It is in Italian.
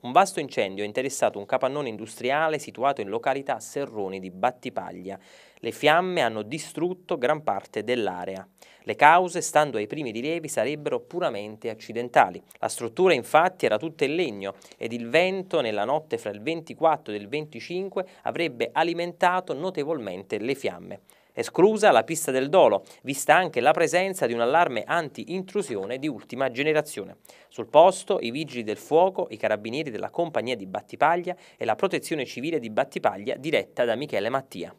Un vasto incendio ha interessato un capannone industriale situato in località Serroni di Battipaglia. Le fiamme hanno distrutto gran parte dell'area. Le cause, stando ai primi rilievi, sarebbero puramente accidentali. La struttura infatti era tutta in legno ed il vento nella notte fra il 24 e il 25 avrebbe alimentato notevolmente le fiamme esclusa la pista del dolo, vista anche la presenza di un allarme anti-intrusione di ultima generazione. Sul posto i vigili del fuoco, i carabinieri della compagnia di Battipaglia e la protezione civile di Battipaglia diretta da Michele Mattia.